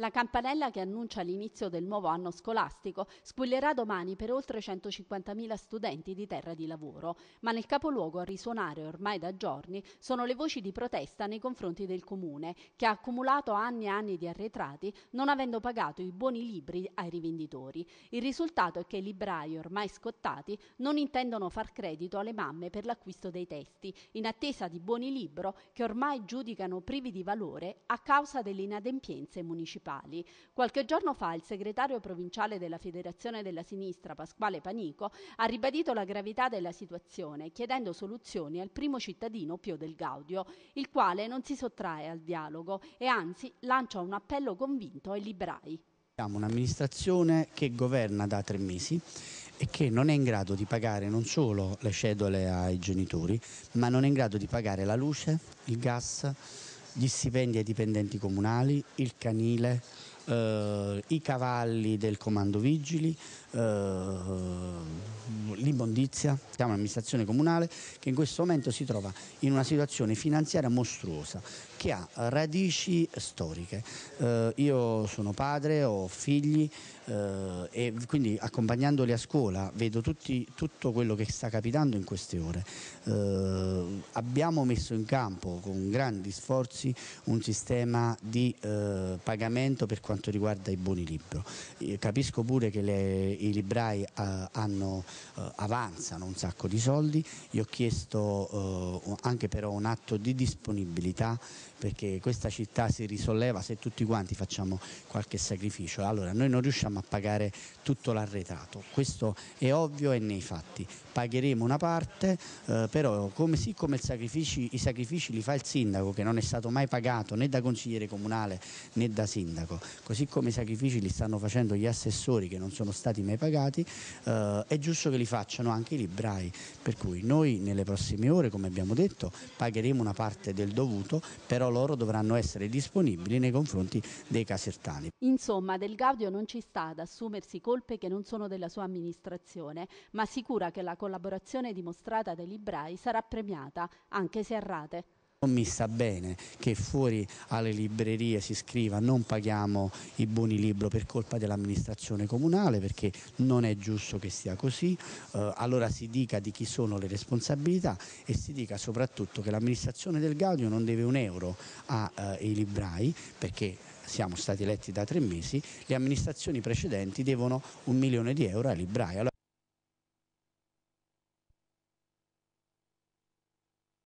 La campanella che annuncia l'inizio del nuovo anno scolastico squillerà domani per oltre 150.000 studenti di terra di lavoro, ma nel capoluogo a risuonare ormai da giorni sono le voci di protesta nei confronti del comune, che ha accumulato anni e anni di arretrati non avendo pagato i buoni libri ai rivenditori. Il risultato è che i librai ormai scottati non intendono far credito alle mamme per l'acquisto dei testi, in attesa di buoni libro che ormai giudicano privi di valore a causa delle inadempienze municipali municipali. Qualche giorno fa il segretario provinciale della Federazione della Sinistra, Pasquale Panico, ha ribadito la gravità della situazione, chiedendo soluzioni al primo cittadino Pio del Gaudio, il quale non si sottrae al dialogo e anzi lancia un appello convinto ai librai. Siamo un'amministrazione che governa da tre mesi e che non è in grado di pagare non solo le cedole ai genitori, ma non è in grado di pagare la luce, il gas, gli stipendi ai dipendenti comunali, il canile, eh, i cavalli del comando vigili, eh, l'immondizia, siamo un'amministrazione comunale che in questo momento si trova in una situazione finanziaria mostruosa che ha radici storiche. Eh, io sono padre, ho figli eh, e quindi accompagnandoli a scuola vedo tutti, tutto quello che sta capitando in queste ore. Eh, abbiamo messo in campo con grandi sforzi un sistema di eh, pagamento per quanto riguarda i buoni libro. Io capisco pure che le, i librai eh, hanno eh, eh, avanzano un sacco di soldi, gli ho chiesto eh, anche però un atto di disponibilità perché questa città si risolleva se tutti quanti facciamo qualche sacrificio. Allora noi non riusciamo a pagare tutto l'arretrato, questo è ovvio e nei fatti. Pagheremo una parte, eh, però come, siccome sì, sacrifici, i sacrifici li fa il sindaco che non è stato mai pagato né da consigliere comunale né da sindaco, così come i sacrifici li stanno facendo gli assessori che non sono stati mai pagati, eh, è giusto che li facciano facciano anche i librai, per cui noi nelle prossime ore, come abbiamo detto, pagheremo una parte del dovuto, però loro dovranno essere disponibili nei confronti dei casertani. Insomma, Del Gaudio non ci sta ad assumersi colpe che non sono della sua amministrazione, ma sicura che la collaborazione dimostrata dai librai sarà premiata, anche se errate. Non mi sta bene che fuori alle librerie si scriva non paghiamo i buoni libro per colpa dell'amministrazione comunale perché non è giusto che sia così, eh, allora si dica di chi sono le responsabilità e si dica soprattutto che l'amministrazione del Gaudio non deve un euro ai eh, librai perché siamo stati eletti da tre mesi, le amministrazioni precedenti devono un milione di euro ai librai. Allora